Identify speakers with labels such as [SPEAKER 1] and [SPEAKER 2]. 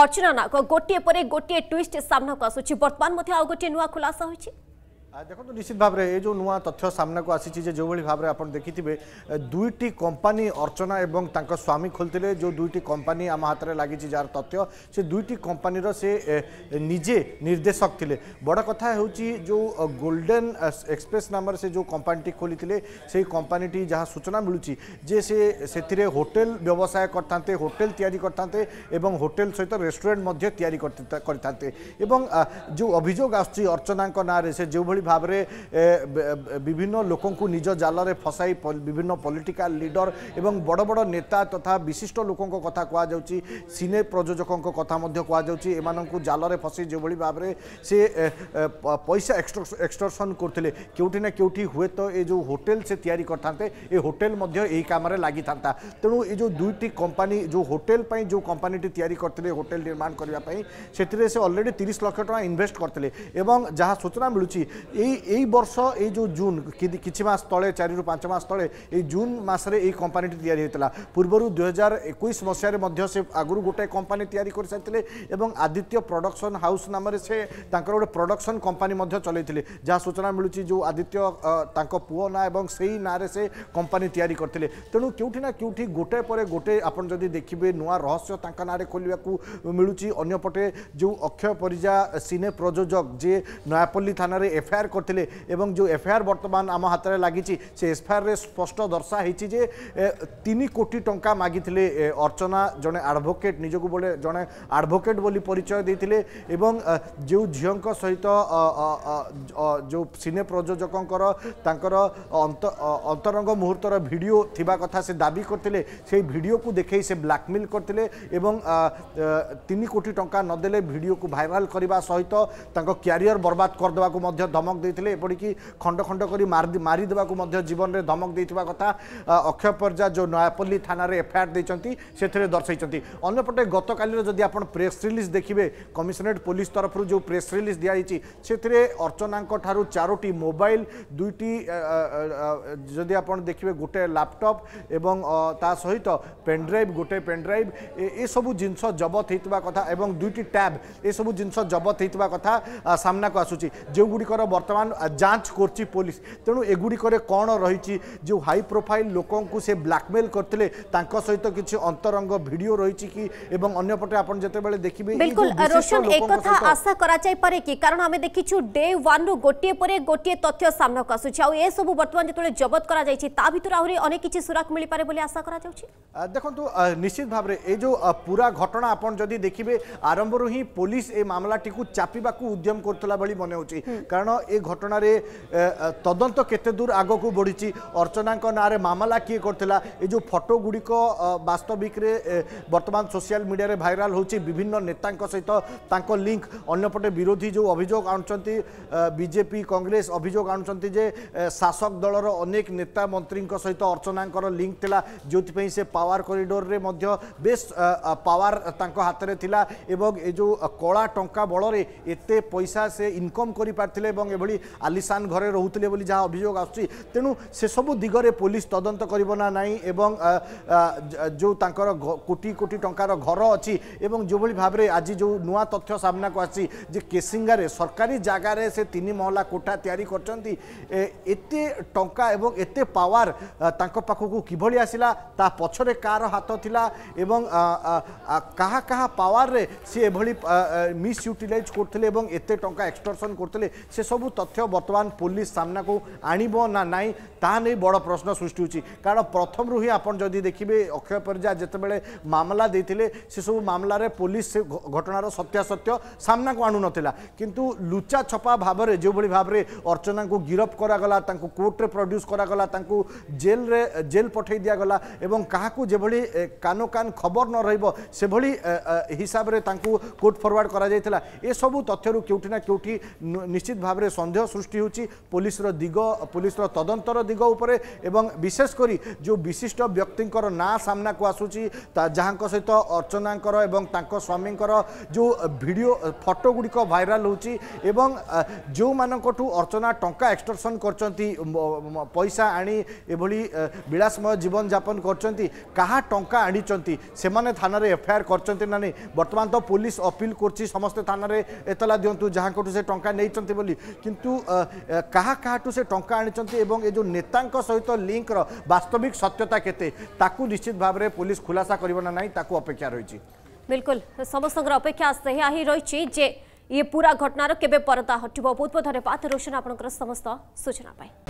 [SPEAKER 1] ଅର୍ଚ୍ଚନା ନାଗ ଗୋଟିଏ ପରେ ଗୋଟିଏ ଟ୍ୱିଷ୍ଟ ସାମ୍ନାକୁ ଆସୁଛି ବର୍ତ୍ତମାନ ମଧ୍ୟ ଆଉ ଗୋଟିଏ ନୂଆ ଖୁଲାସା ହୋଇଛି দেখুন নিশ্চিত ভাবে এই যে নয় তথ্য সামনাকু আসিছি যে যেভাবে ভাবে আপনার দেখিবে দুইটি কোম্পানি অর্চনা এবং তাঁর স্বামী খোললে যে দুইটি কোম্পানি আমার হাতে লাগিছে যার তথ্য সে দুইটি কোম্পানির সে নিজে নির্দেশক লে বড় কথা হচ্ছে যে গোল্ডেন এক্সপ্রেস নামের সে যে কোম্পানিটি খোলিলে সেই কোম্পানিটি যা সূচনা মিলুচি যে সে সেতিরে হোটেল ব্যবসায় করতে হোটেল তৈরি করতে এবং হোটেল সহিত রেস্টুরেন্ট মধ্যে তৈরি করতে এবং যে অভিযোগ আসছে অর্চনা নাঁরে সে যেভাবে যেভাবে ভাবে বিভিন্ন লোকଙ୍କୁ নিজ জালরে ফসাই বিভিন্ন পলিটিকাল লিডর এবং ବଡ଼ বড় নেতা তথা বিশিষ্ট লোকଙ୍କ কথা କୁହାଯାଉଛି ସିନେ ପ୍ରଯୋଜକଙ୍କ କଥା ମଧ୍ୟ କୁହାଯାଉଛି ଏମାନଙ୍କୁ ଜାଲରେ ଫସାଇ ଯେଉଁଭଳି ଭାବରେ ସେ ପଇସା ଏକ୍ସଟର୍ସନ୍ କରୁଥିଲେ କେଉଁଠି ନା କେଉଁଠି ହୁଏତ ଏ ଯେଉଁ ହୋଟେଲ ସେ ତିଆରି କରିଥାନ୍ତେ ଏ ହୋଟେଲ ମଧ୍ୟ ଏହି କାମରେ ଲାଗିଥାନ୍ତା ତେଣୁ ଏ ଯେଉଁ ଦୁଇଟି କମ୍ପାନୀ ଯେଉଁ ହୋଟେଲ ପାଇଁ ଯେଉଁ କମ୍ପାନୀଟି ତିଆରି କରିଥିଲେ ହୋଟେଲ ନିର୍ମାଣ କରିବା ପାଇଁ ସେଥିରେ ସେ ଅଲରେଡ଼ି ତିରିଶ ଲକ୍ଷ ଟଙ୍କା ଇନଭେଷ୍ଟ କରିଥିଲେ ଏବଂ ଯାହା ସୂଚନା ମିଳୁଛି এই এই বর্ষ এই যে জুন কিছু মাস তলে চারি পাঁচ মাস তলে এই জুন মাসে এই কোম্পানিটি তৈরি হয়েছিল পূর্ব দু হাজার একুশ মশায় সে আগর গোটে কোম্পানি তৈরি করে সারি এবং আদিত্য প্রডকশন হাউস নামে সে তাঁর গোটে প্রডকশন কোম্পানি চলাই যা সূচনা মিলুচি যে আদিত্য তাঁর পুয় না এবং সেই না সে কোম্পানি তৈরি করে তেমন কেউটি না কেউটি গোটে পরে গোটে আপনার যদি দেখবে নয় রহস্য তাঁর না খোলা মিলুচি অন্যপটে যে অক্ষয় পরিজা সিনে প্রযোজক যে নয়াপল্লী থানার এফআইআর এফআইআর করে এবং যে এফআইআর বর্তমান আমার হাতের লাগিছি সে এফআইআরে স্পষ্ট দর্শা হয়েছি যে তিন কোটি টঙ্কা মাগিলে অর্চনা জনে আডভোকেট নিজক বলে জনে আডভোকেট বলে পরিচয় দিয়ে এবং যে ঝিও সহিত যে সিনে প্রযোজকর তাঁর অন্তরঙ্গ মুহূর্তর ভিডিও থিবা কথা সে দাবি করলে সেই ভিডিওকে দেখে সে ব্লাকমেল করলে এবং তিন কোটি টঙ্কা নদেলে ভিডিওকে ভাইরাল করা সহ তাঁর ক্যারিয়র বরবাদ করদেওয়া ধমক ধমক দিয়ে এপরিকি খণ্ড খণ্ড করে মারি দেওয়া জীবনরে ধমক দিয়ে কথা অক্ষয় পর্যা যে নয়াপল্লী থানার এফআইআর দিয়েছেন সেথে দর্শাই অন্যপটে গতকালের যদি আপনার প্রেস রিলিজ দেখবে কমিশনরেট পুলিশ তরফ যে প্রেস রিলিজ দিয়েছে সেথে অর্চনাঠার চারোটি মোবাইল দুইটি যদি আপনার দেখবে গোটে ল্যাপটপ এবং তা সহ পেনড্রাইভ গোটে পেনড্রাইভ এসব জিনিস জবত হয়ে কথা এবং দুইটি ট্যাব এসব জিনিস জবত হয়ে কথা সামনাকু আসুচি যেগুলি বর্তমানে বর্তমান যাঞ্চ করছি পুলিশ তেণু এগুড়িকরে কণ রয়েছে যে হাই প্রোফাইল লোককে সে ব্ল্যাকমেল করলে তাঁক সহিত কিছু অন্তরঙ্গ ভিডিও রয়েছে কি এবং অন্যপটে আপনার যেতবে দেখবে বিলকুল রোশন একথা আশা করা যাই পারে কি কারণ আমি দেখিছু ডে ওয়ান রু গোটিয়ে পরে গোটিয়ে তথ্য সামনাকু আসুছে আউ এসব বর্তমান যেতবে জবত করা যাইছে তা ভিতরে আহরি অনেক কিছু সুরাক মিলিপারে বলে আশা করা যাচ্ছে দেখুন নিশ্চিত ভাবে এই যে পুরা ঘটনা আপনার যদি দেখবে আরম্ভর হি পুলিশ এই মামলাটি চাপিবাকু উদ্যম করুলা ভাই মনে হচ্ছে কারণ এ ঘটনার তদন্ত কেতে দূর আগকু বড়িছি অর্চনাঙ্ক নাঁরে মামলা কিয়ে করলা এই যে ফটো গুড়িক বাস্তবিকরে বর্তমান সোশিয়াল মিডিয়ায় ভাইরাল হচ্ছে বিভিন্ন নেতাঙ্ক সহিত তাঙ্ক লিঙ্ক অন্যপটে বিরোধী যে অভিযোগ আনুচার বিজেপি কংগ্রেস অভিযোগ আনুচার যে শাসক দলর অনেক নেতা মন্ত্রীঙ্ক সহিত অর্চনাঙ্কর লিঙ্ক লা যেপাই সে পাওয়ার করিডোরে মধ্য বেশ পাওয়ার তাঙ্ক হাতের লা এবং এ যে কলা টঙ্কা বলরে এতে পয়সা সে ইনকম করে পারে এবং এভাবে আলিসান ঘরে রহুলে বলে যা অভিযোগ আসছে তেমন সেসব দিগরে পুলিশ তদন্ত করব না নাই এবং যে তাঁর কোটি কোটি টাকার ঘর অছি যেভাবে ভাবে আজ যে নয় তথ্য সামনাকু আসছে যে কেসিঙ্গারে সরকারি জায়গার সে তিন মহলা কোঠা তৈরি করছেন এতে টঙ্কা এবং এতে পাওয়ার তাঁর পাখক কিভাবে আসিলা তা পছরে কার হাত লা এবং কাহা কাহা পাওয়ারে সে এভাবে মিস ইউটিলাইজ করলে এবং এতে টঙ্কা এক্সটর্সন করলে সেসব ଏସବୁ ତଥ୍ୟ ବର୍ତ୍ତମାନ ପୋଲିସ ସାମ୍ନାକୁ ଆଣିବ ନା ନାହିଁ ତାହା ନେଇ ବଡ଼ ପ୍ରଶ୍ନ ସୃଷ୍ଟି ହେଉଛି କାରଣ ପ୍ରଥମରୁ ହିଁ ଆପଣ ଯଦି ଦେଖିବେ ଅକ୍ଷୟ ପରିଜା ଯେତେବେଳେ ମାମଲା ଦେଇଥିଲେ ସେସବୁ ମାମଲାରେ ପୋଲିସ ସେ ଘଟଣାର ସତ୍ୟାସତ୍ୟ ସାମ୍ନାକୁ ଆଣୁନଥିଲା କିନ୍ତୁ ଲୁଚା ଛପା ଭାବରେ ଯେଉଁଭଳି ଭାବରେ ଅର୍ଚ୍ଚନାଙ୍କୁ ଗିରଫ କରାଗଲା ତାଙ୍କୁ କୋର୍ଟରେ ପ୍ରଡ୍ୟୁସ୍ କରାଗଲା ତାଙ୍କୁ ଜେଲ୍ରେ ଜେଲ୍ ପଠାଇ ଦିଆଗଲା ଏବଂ କାହାକୁ ଯେଭଳି କାନୋ କାନ ଖବର ନ ରହିବ ସେଭଳି ହିସାବରେ ତାଙ୍କୁ କୋର୍ଟ ଫରୱାର୍ଡ଼ କରାଯାଇଥିଲା ଏସବୁ ତଥ୍ୟରୁ କେଉଁଠି ନା କେଉଁଠି ନିଶ୍ଚିତ ଭାବରେ সন্দেহ সৃষ্টি হচ্ছে পুলিশর দিগ পুলিশর তদন্তর দিগ উপরে এবং বিশেষ করে যে বিশিষ্ট ব্যক্তিঙ্কর না সামনাকু আসুচি যাঙ্ক সহিত অর্চনাঙ্কর এবং তাঙ্ক স্বামীঙ্কর যে ভিডিও ফটোগুড়ি ভাইরাল হচ্ছে এবং ଯେଉଁମାନଙ୍କଠୁ ଅର୍ଚ୍ଚନା ଟଙ୍କା ଏକ୍ସଟର୍ସନ୍ କରିଛନ୍ତି ପଇସା ଆଣି ଏଭଳି ବିଳାସମୟ ଜୀବନଯାପନ କରିଛନ୍ତି କାହା ଟଙ୍କା ଆଣିଛନ୍ତି ସେମାନେ ଥାନାରେ ଏଫଆଇଆର୍ କରିଛନ୍ତି ନା ନାହିଁ ବର୍ତ୍ତମାନ ତ ପୋଲିସ ଅପିଲ୍ କରୁଛି ସମସ୍ତେ ଥାନାରେ ଏତଲା ଦିଅନ୍ତୁ ଯାହାଙ୍କଠୁ ସେ ଟଙ୍କା ନେଇଛନ୍ତି ବୋଲି କିନ୍ତୁ କାହା କାହାଠୁ ସେ ଟଙ୍କା ଆଣିଛନ୍ତି ଏବଂ ଏ ଯେଉଁ ନେତାଙ୍କ ସହିତ ଲିଙ୍କର ବାସ୍ତବିକ ସତ୍ୟତା କେତେ ତାକୁ ନିଶ୍ଚିତ ଭାବରେ ପୋଲିସ ଖୁଲାସା କରିବ ନା ନାହିଁ ତାକୁ ଅପେକ୍ଷା ରହିଛି ବିଲକୁଲ ସମସ୍ତଙ୍କର ଅପେକ୍ଷା ସେୟା ହିଁ ରହିଛି ଯେ ଇଏ ପୁରା ଘଟଣାର କେବେ ପରଦା ହଟିବ ବହୁତ ବହୁତ ଧନ୍ୟବାଦ ରୋଶନ ଆପଣଙ୍କର ସମସ୍ତ ସୂଚନା ପାଇଁ